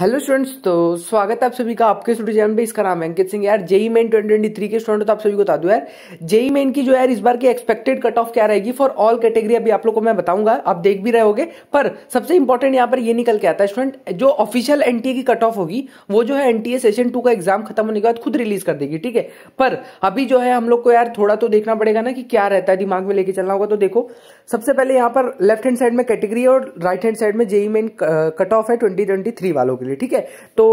hello students तो स्वागत है आप सभी का आपके स्टूडियो पे इसका नाम है अंकित सिंह यार JEE Main twenty twenty three के स्टूडेंट तो आप सभी को बता दूं यार जेई मेन की जो यार इस बार की एक्सपेक्टेड कट ऑफ क्या रहेगी फॉर ऑल कैटेगरी अभी आप लोग को मैं बताऊंगा आप देख भी रहे होगे पर सबसे इंपॉर्टेंट यहाँ पर ये निकल के आता है स्टूडेंट जो ऑफिशियल एनटीए की कट ऑफ होगी वो जो है एनटीए सेशन टू का एग्जाम खत्म होने के बाद खुद रिलीज कर देगी ठीक है पर अभी जो है हम लोग को यार थोड़ा तो देखना पड़ेगा ना कि क्या रहता है दिमाग में लेके चलना होगा तो देखो सबसे पहले यहाँ पर लेफ्ट हैंड साइड में कैटेगरी और राइट हैंड साइड में जेई मेन कट ऑफ है ट्वेंटी वालों के के लिए ठीक है तो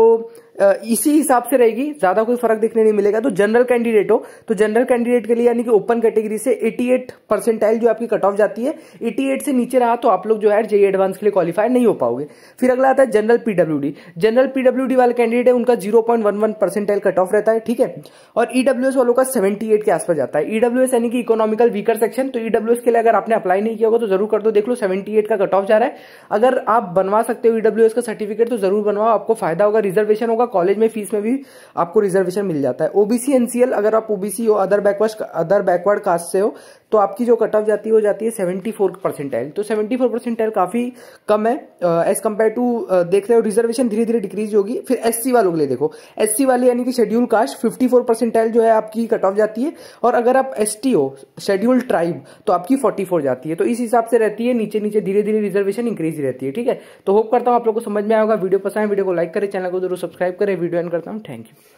इसी हिसाब से रहेगी ज्यादा कोई फर्क देखने नहीं मिलेगा तो जनरल कैंडिडेट हो तो जनरल कैंडिडेट के लिए यानी कि ओपन कैटेगरी से 88 परसेंटाइल जो आपकी कट ऑफ जाती है 88 से नीचे रहा तो आप लोग जो है जेई एडवांस के लिए क्वालिफाई नहीं हो पाओगे फिर अगला आता है जनरल पीडब्ल्यूडी जनरल पीडब्ल्यू वाले कैंडिडेट है उनका जीरो परसेंटाइल कट ऑफ रहता है ठीक है और ईडब्ल्यू e वालों का सेवेंटी के आसपास जाता है ईडब्ल्यू e यानी कि इकोनॉमिकल वीकर सेक्शन तो ईडब्ल्यू e के लिए अगर आपने अप्लाई नहीं किया होगा तो जरूर कर दो देख लो सेवेंटी का कट ऑफ जा रहा है अगर आप बनवा सकते हो ईडब्ल्यू का सर्टिफिकेट तो जरूर बनवाओ आपको फायदा होगा रिजर्वेशन होगा होगा कॉलेज में फीस में भी आपको रिजर्वेशन मिल जाता है ओबीसी एनसीएल अगर आप ओबीसी हो other backward other backward caste से हो तो आपकी जो कट ऑफ जाती है वो जाती है सेवेंटी फोर परसेंटाइल तो सेवेंटी फोर परसेंटाइल काफ़ी कम है एज कम्पेयर टू देख रहे हो रिजर्वेशन धीरे धीरे डिक्रीज होगी फिर एस वालों के लिए देखो एस वाले यानी कि schedule caste fifty four percentile जो है आपकी कट ऑफ जाती है और अगर आप एस हो शेड्यूल ट्राइब तो आपकी फोर्टी फोर जाती है तो इस हिसाब से रहती है नीचे नीचे धीरे धीरे रिजर्वेशन इंक्रीज रहती है ठीक है तो होप करता हूँ आप लोग को समझ में आएगा वीडियो पसंद है वीडियो को लाइक करें चैनल को जरूर सब्सक्राइब करें वीडियो एंड करता हूँ थैंक यू